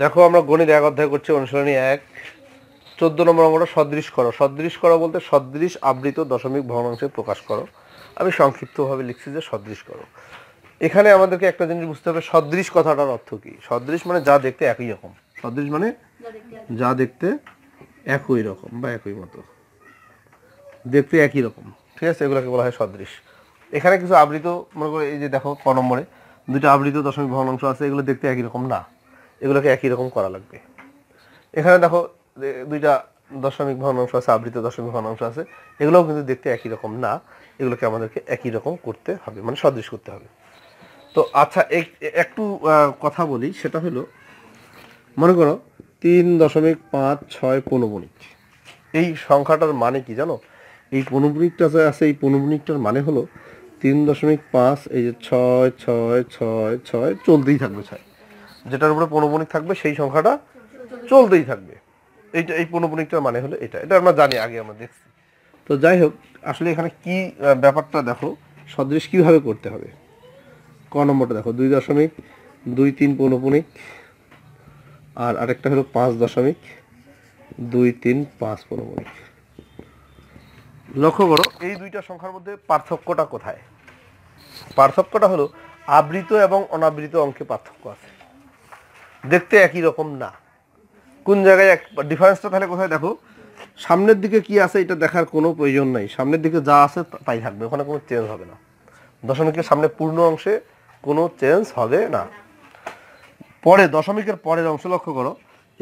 দেখো আমরা গণিত এক অধ্যায় করছি অনুশীলনী এক চোদ্দ নম্বর অঙ্কটা সদৃশ করো সদৃশ করো বলতে সদৃশ আবৃত দশমিক ভগ্নাংশে প্রকাশ করো আমি সংক্ষিপ্তভাবে লিখছি যে সদৃশ করো এখানে আমাদেরকে একটা জিনিস বুঝতে হবে সদৃশ কথাটার অর্থ কি সদৃশ মানে যা দেখতে একই রকম সদৃশ মানে যা দেখতে একই রকম বা একই মতো দেখতে একই রকম ঠিক আছে এগুলোকে বলা হয় সদৃশ এখানে কিছু আবৃত মনে করো এই যে দেখো ক নম্বরে দুটো আবৃত দশমিক ভগ্নাংশ আছে এগুলো দেখতে একই রকম না এগুলোকে একই রকম করা লাগবে এখানে দেখো দুইটা দশমিক ভগ্নাংশ আছে আবৃত দশমিক ভগ্নাংশ আছে এগুলোও কিন্তু দেখতে একই রকম না এগুলোকে আমাদেরকে একই রকম করতে হবে মানে সদৃশ করতে হবে তো আচ্ছা একটু কথা বলি সেটা হলো মনে করো তিন দশমিক পাঁচ ছয় পনবণিক এই সংখ্যাটার মানে কি জানো এই পনবণিকটা যে আছে এই পনবণিকটার মানে হলো তিন দশমিক পাঁচ এই যে ছয় ছয় ছয় ছয় চলতেই থাকবে ছয় যেটার উপরে পৌনপণিক থাকবে সেই সংখ্যাটা চলতেই থাকবে এইটা এই পৌনপণিকটার মানে হলো এটা এটা আমরা জানি আগে আমরা দেখছি তো যাই হোক আসলে এখানে কি ব্যাপারটা দেখো সদৃশ কিভাবে করতে হবে ক নম্বরটা দেখো দুই দশমিক দুই তিন পৌনপণিক আর আরেকটা হলো পাঁচ দশমিক দুই তিন পাঁচ পৌনপণিক লক্ষ্য করো এই দুইটা সংখ্যার মধ্যে পার্থক্যটা কোথায় পার্থক্যটা হলো আবৃত এবং অনাবৃত অঙ্কে পার্থক্য আছে দেখতে একই রকম না কোন জায়গায় এক ডিফারেন্সটা তাহলে কোথায় দেখো সামনের দিকে কি আছে এটা দেখার কোনো প্রয়োজন নাই সামনের দিকে যা আছে তাই থাকবে ওখানে কোনো চেঞ্জ হবে না দশমিকের সামনে পূর্ণ অংশে কোনো চেঞ্জ হবে না পরে দশমিকের পরের অংশ লক্ষ্য করো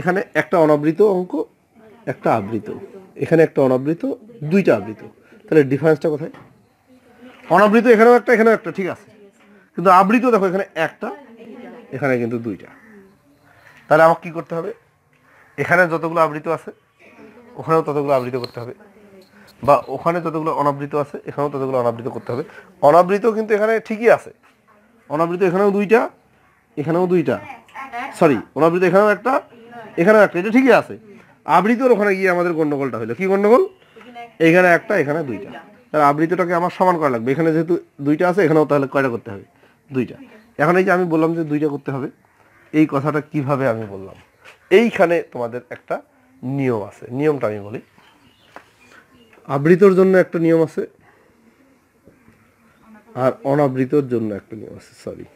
এখানে একটা অনাবৃত অঙ্ক একটা আবৃত এখানে একটা অনাবৃত দুইটা আবৃত তাহলে ডিফারেন্সটা কোথায় অনাবৃত এখানেও একটা এখানেও একটা ঠিক আছে কিন্তু আবৃত দেখো এখানে একটা এখানে কিন্তু দুইটা তাহলে আমাকে কি করতে হবে এখানে যতগুলো আবৃত আছে ওখানেও ততগুলো আবৃত করতে হবে বা ওখানে যতগুলো অনাবৃত আছে এখানেও ততগুলো অনাবৃত করতে হবে অনাবৃত কিন্তু এখানে ঠিকই আছে অনাবৃত এখানেও দুইটা এখানেও দুইটা সরি অনাবৃত এখানেও একটা এখানেও একটা এটা ঠিকই আছে আবৃতর ওখানে গিয়ে আমাদের গণ্ডগোলটা হলো কি গণ্ডগোল এখানে একটা এখানে দুইটা তাহলে আবৃতটাকে আমার সমান করা লাগবে এখানে যেহেতু দুইটা আছে এখানেও তাহলে কয়টা করতে হবে দুইটা এখন এই যে আমি বললাম যে দুইটা করতে হবে এই কথাটা কিভাবে আমি বললাম এইখানে তোমাদের একটা নিয়ম আছে নিয়মটা আমি বলি আবৃতর জন্য একটা নিয়ম আছে আর অনাবৃতর জন্য একটা নিয়ম আছে সরি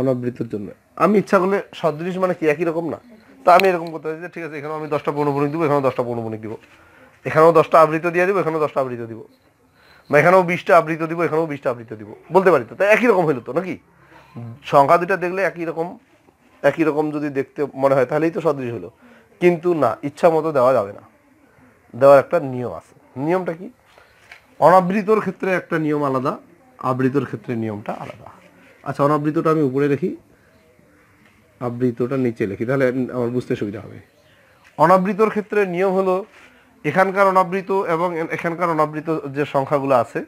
অনাবৃতর জন্য আমি ইচ্ছা করলে সদৃশ মানে কি একই রকম না তা আমি এরকম করতে পারি যে ঠিক আছে এখানেও আমি দশটা পৌনপণিক দিব এখানেও দশটা পৌনপণিক দিব এখানেও দশটা আবৃত দিয়ে দিব এখানেও দশটা আবৃত দিব বা এখানেও বিশটা আবৃত দিব এখানেও বিশটা আবৃত দিব বলতে পারি তো তাই একই রকম হইলো তো নাকি সংখ্যা দুটা দেখলে একই রকম একই রকম যদি দেখতে মনে হয় তাহলেই তো সদৃশ হলো কিন্তু না ইচ্ছা মতো দেওয়া যাবে না দেওয়ার একটা নিয়ম আছে নিয়মটা কি অনাবৃতর ক্ষেত্রে একটা নিয়ম আলাদা আবৃতর ক্ষেত্রে নিয়মটা আলাদা আচ্ছা অনাবৃতটা আমি উপরে রেখি আবৃতটা নিচে লিখি তাহলে আমার বুঝতে সুবিধা হবে অনাবৃতর ক্ষেত্রে নিয়ম হলো এখানকার অনাবৃত এবং এখানকার অনাবৃত যে সংখ্যাগুলো আছে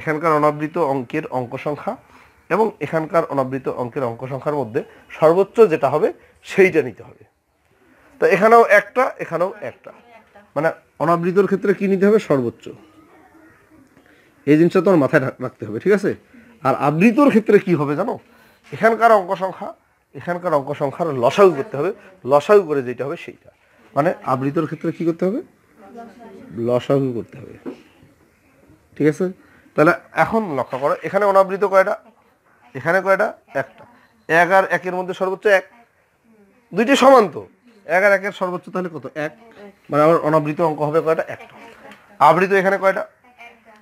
এখানকার অনাবৃত অঙ্কের অঙ্ক সংখ্যা এবং এখানকার অনাবৃত অঙ্কের অঙ্ক সংখ্যার মধ্যে সর্বোচ্চ যেটা হবে সেইটা নিতে হবে তো এখানেও একটা এখানেও একটা মানে অনাবৃতর ক্ষেত্রে কি নিতে হবে সর্বোচ্চ এই জিনিসটা তোমার মাথায় রাখতে হবে ঠিক আছে আর আবৃতর ক্ষেত্রে কি হবে জানো এখানকার অঙ্ক সংখ্যা এখানকার অঙ্ক সংখ্যার লসাগু করতে হবে লসাগু করে যেটা হবে সেইটা মানে আবৃতর ক্ষেত্রে কি করতে হবে লসাগু করতে হবে ঠিক আছে তাহলে এখন লক্ষ্য করো এখানে অনাবৃত কয়টা এখানে কয়টা একটা এক আর একের মধ্যে সর্বোচ্চ এক দুইটি সমান তো এক আর একের সর্বোচ্চ তাহলে কত এক মানে আমার অনাবৃত অঙ্ক হবে কয়টা একটা আবৃত এখানে কয়টা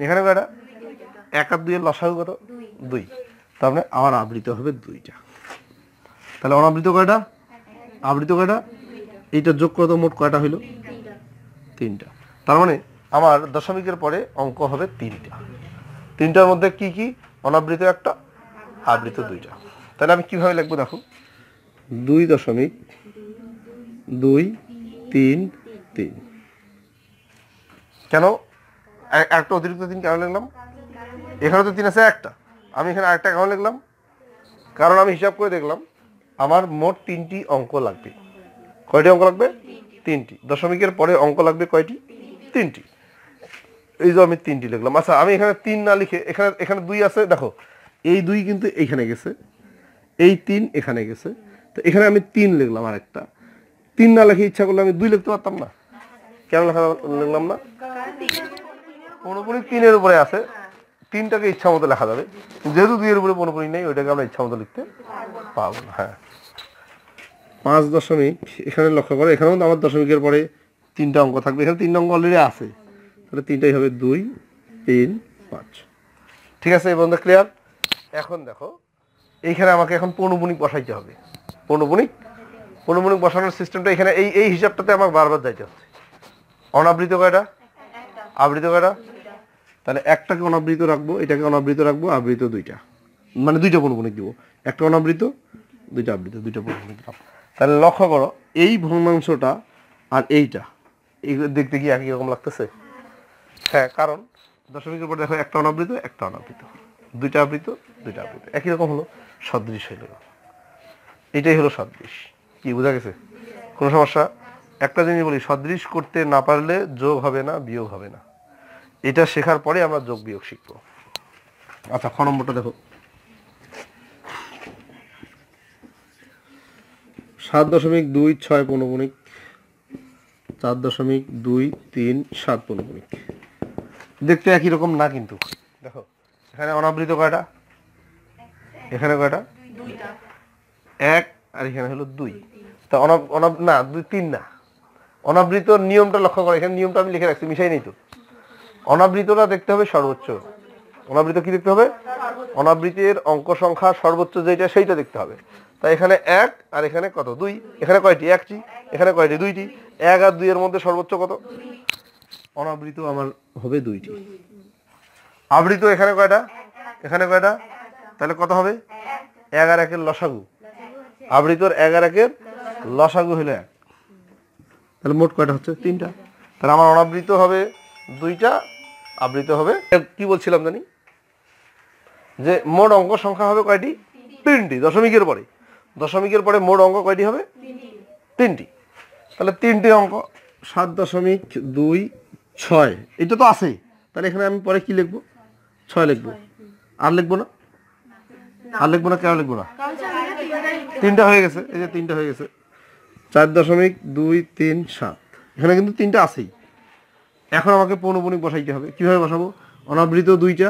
এখানে কয়টা এক আর দুইয়ের লসাগু কত দুই তার মানে আমার আবৃত হবে দুইটা তাহলে অনাবৃত কয়টা আবৃত কয়টা এইটা যোগ করতো মোট কয়টা হইল তিনটা তার মানে আমার দশমিকের পরে অঙ্ক হবে তিনটা তিনটার মধ্যে কি কি অনাবৃত একটা আবৃত দুইটা তাহলে আমি কিভাবে লিখব দেখো দুই দশমিক দুই তিন তিন কেন একটা অতিরিক্ত তিন কেন লিখলাম এখানে তো তিন আছে একটা আমি এখানে আরেকটা কেন লিখলাম কারণ আমি হিসাব করে দেখলাম আমার মোট তিনটি অঙ্ক লাগবে কয়টি অঙ্ক লাগবে তিনটি দশমিকের পরে অঙ্ক লাগবে কয়টি তিনটি এই যে আমি তিনটি লিখলাম আচ্ছা আমি এখানে তিন না লিখে এখানে এখানে দুই আছে দেখো এই দুই কিন্তু এখানে গেছে এই তিন এখানে গেছে তো এখানে আমি তিন লিখলাম আর একটা তিন না লেখে ইচ্ছা করলে আমি দুই লিখতে পারতাম না কেন লেখা লিখলাম না পুরোপুরি তিনের উপরে আছে তিনটাকে ইচ্ছা মতো লেখা যাবে যেহেতু দুইয়ের উপরে পুরোপুরি নেই ওইটাকে আমরা ইচ্ছা মতো লিখতে পারবো না হ্যাঁ পাঁচ দশমিক এখানে লক্ষ্য করে এখানেও আমার দশমিকের পরে তিনটা অঙ্ক থাকবে এখানে তিনটা অঙ্ক অলরেডি আছে তাহলে তিনটাই হবে দুই তিন পাঁচ ঠিক আছে এই বন্ধু ক্লিয়ার এখন দেখো এইখানে আমাকে এখন পণুবণিক বসাইতে হবে পণুবণিক পণুবণিক বসানোর সিস্টেমটা এখানে এই এই হিসাবটাতে আমাকে বারবার যাইতে হচ্ছে অনাবৃত কয়টা আবৃত কয়টা তাহলে একটাকে অনাবৃত রাখবো এটাকে অনাবৃত রাখবো আবৃত দুইটা মানে দুইটা পণুবণিক দিব একটা অনাবৃত দুইটা আবৃত দুইটা পণুবণিক রাখবো তাহলে লক্ষ্য করো এই ভগ্নাংশটা আর এইটা এইগুলো দেখতে গিয়ে একই রকম লাগতেছে হ্যাঁ কারণ দশমিকের পর দেখো একটা অনাবৃত একটা অনাবৃত দুইটা আবৃত দুইটা আবৃত একই রকম হলো সদৃশ হইল এটাই হলো সদৃশ কি বোঝা গেছে কোনো সমস্যা একটা জিনিস বলি সদৃশ করতে না পারলে যোগ হবে না বিয়োগ হবে না এটা শেখার পরে আমরা যোগ বিয়োগ শিখব আচ্ছা খ নম্বরটা দেখো সাত দশমিক দুই ছয় পনগুণিক চার দশমিক দুই তিন সাত পনগুণিক দেখতে একই রকম না কিন্তু দেখো এখানে অনাবৃত কয়টা এখানে কয়টা এক আর এখানে হলো দুই তা অনাব না দুই তিন না অনাবৃত নিয়মটা লক্ষ্য করো এখানে নিয়মটা আমি লিখে রাখছি মিশাই নেই তো অনাবৃতটা দেখতে হবে সর্বোচ্চ অনাবৃত কি দেখতে হবে অনাবৃতের অঙ্ক সংখ্যা সর্বোচ্চ যেটা সেইটা দেখতে হবে তাই এখানে এক আর এখানে কত দুই এখানে কয়টি একটি এখানে কয়টি দুইটি এক আর দুইয়ের মধ্যে সর্বোচ্চ কত অনাবৃত আমার হবে দুইটি আবৃত এখানে কয়টা এখানে কয়টা তাহলে কত হবে এগারো একের লসাগু আবৃতর এগারো একের লসাগু হলে এক তাহলে মোট কয়টা হচ্ছে তিনটা তাহলে আমার অনাবৃত হবে দুইটা আবৃত হবে কি বলছিলাম জানি যে মোট অঙ্ক সংখ্যা হবে কয়টি তিনটি দশমিকের পরে দশমিকের পরে মোট অঙ্ক কয়টি হবে তিনটি তাহলে তিনটি অঙ্ক সাত দশমিক দুই ছয় এটা তো আছে তাহলে এখানে আমি পরে কি লিখবো ছয় লিখবো আর লিখবো না আর লিখবো না কেন লিখবো না তিনটা হয়ে গেছে এই যে তিনটা হয়ে গেছে চার দশমিক দুই তিন সাত এখানে কিন্তু তিনটা আছেই এখন আমাকে পৌনপণিক বসাইতে হবে কিভাবে বসাবো অনাবৃত দুইটা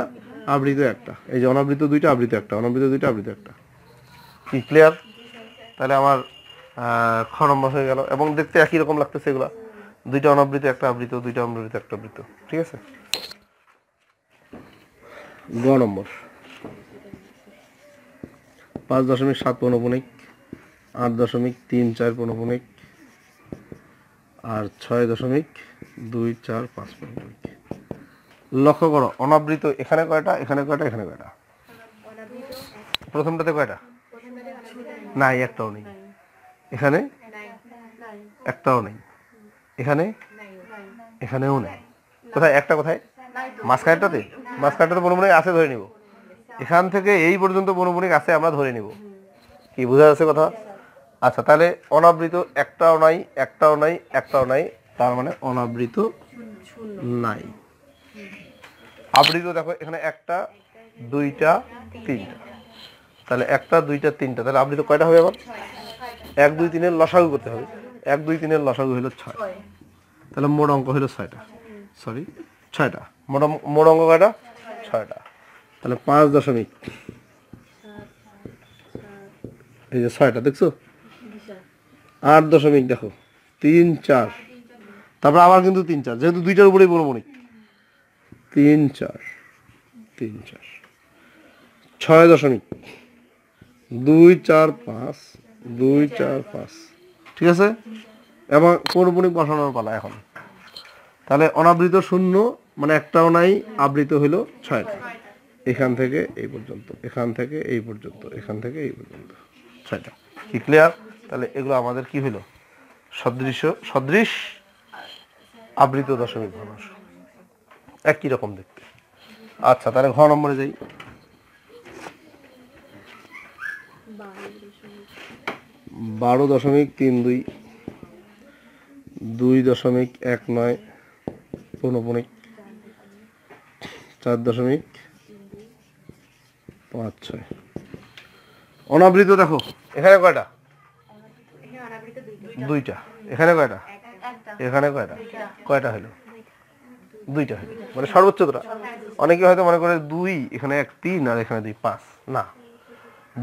আবৃত একটা এই যে অনাবৃত দুইটা আবৃত একটা অনাবৃত দুইটা আবৃত একটা কি ক্লিয়ার তাহলে আমার নম্বর হয়ে গেল এবং দেখতে একই রকম লাগতেছে এগুলা দুইটা অনাবৃত একটা আবৃত দুইটা অনাবৃত একটা আবৃত ঠিক আছে গ নম্বর পাঁচ দশমিক সাত পনপনিক আট দশমিক তিন চার পনপনিক আর ছয় দশমিক দুই চার পাঁচ পনপনিক লক্ষ্য করো অনাবৃত এখানে কয়টা এখানে কয়টা এখানে কয়টা প্রথমটাতে কয়টা নাই একটাও নেই এখানে একটাও নেই এখানে এখানেও নেই কোথায় একটা কোথায় মাঝখানেরটাতে মাঝখানটা তো বনবণিক আছে ধরে নিব এখান থেকে এই পর্যন্ত বনবণিক আছে আমরা ধরে নিব কি বোঝা যাচ্ছে কথা আচ্ছা তাহলে অনাবৃত একটাও নাই একটাও নাই একটাও নাই তার মানে অনাবৃত নাই আবৃত দেখো এখানে একটা দুইটা তিনটা তাহলে একটা দুইটা তিনটা তাহলে আবৃত কয়টা হবে আবার এক দুই তিনের লসাগু করতে হবে এক দুই তিনের লসাগু হলো ছয় তাহলে মোট অঙ্ক হলো ছয়টা সরি ছয়টা মোট মোট অঙ্ক কয়টা ছয়টা তাহলে পাঁচ দশমিক এই যে ছয়টা দেখছো আট দশমিক দেখো তিন চার তারপর আবার কিন্তু তিন চার যেহেতু দুইটার উপরেই বনবণিক তিন চার তিন চার ছয় দশমিক দুই চার পাঁচ দুই চার পাঁচ ঠিক আছে এবং কোন বণিক বসানোর পালা এখন তাহলে অনাবৃত শূন্য মানে একটাও নাই আবৃত হইল ছয়টা এখান থেকে এই পর্যন্ত এখান থেকে এই পর্যন্ত এখান থেকে এই পর্যন্ত ছয়টা কি ক্লিয়ার তাহলে এগুলো আমাদের কি হলো সদৃশ সদৃশ আবৃত দশমিক ঘনস একই রকম দেখতে আচ্ছা তাহলে ঘ নম্বরে যাই বারো দশমিক তিন দুই দুই দশমিক এক নয় পৌনপণিক চার দশমিক পাঁচ ছয় অনাবৃত দেখো এখানে কয়টা দুইটা এখানে কয়টা এখানে কয়টা কয়টা হলো দুইটা হলো মানে সর্বোচ্চ দুটা অনেকে হয়তো মনে করে দুই এখানে এক তিন আর এখানে দুই পাঁচ না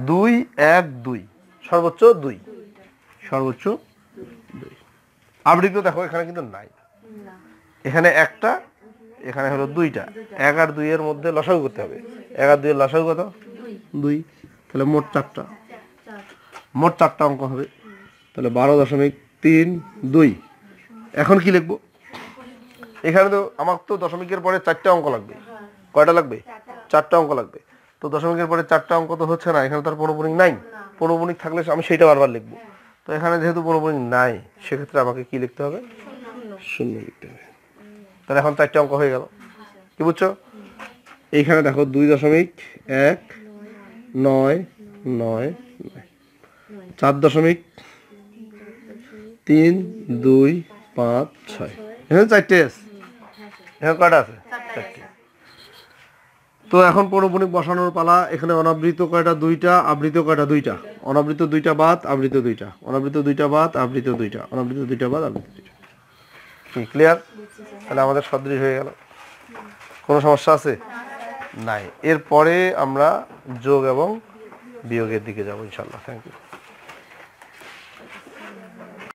দুই এক দুই সর্বোচ্চ দুই সর্বোচ্চ দুই আবৃত দেখো এখানে কিন্তু নাই এখানে একটা এখানে হলো দুইটা এক আর দুইয়ের মধ্যে লসাগু করতে হবে এক আর দুইয়ের লসাগু কত দুই তাহলে মোট চারটা মোট চারটা অঙ্ক হবে তাহলে বারো দশমিক তিন দুই এখন কি লিখবো এখানে তো আমার তো দশমিকের পরে চারটা অঙ্ক লাগবে কয়টা লাগবে চারটা অঙ্ক লাগবে তো দশমিকের পরে চারটা অঙ্ক তো হচ্ছে না এখানে তো আর পৌরপণিক নাই পৌরপণিক থাকলে আমি সেইটা বারবার লিখবো তো এখানে যেহেতু পৌরপণিক নাই সেক্ষেত্রে আমাকে কি লিখতে হবে শূন্য লিখতে হবে তাহলে এখন চারটে অঙ্ক হয়ে গেল কি বুঝছো এইখানে দেখো দুই দশমিক এক নয় নয় চার দশমিক তিন দুই পাঁচ ছয় এখানে চারটে এখানে কটা আছে চারটে তো এখন পৌরপণিক বসানোর পালা এখানে অনাবৃত কয়টা দুইটা আবৃত কয়টা দুইটা অনাবৃত দুইটা বাদ আবৃত দুইটা অনাবৃত দুইটা বাদ আবৃত দুইটা অনাবৃত দুইটা বাদ আবৃত দুইটা কি ক্লিয়ার তাহলে আমাদের সদৃশ হয়ে গেল কোনো সমস্যা আছে নাই এরপরে আমরা যোগ এবং বিয়োগের দিকে যাবো ইনশাল্লাহ থ্যাংক ইউ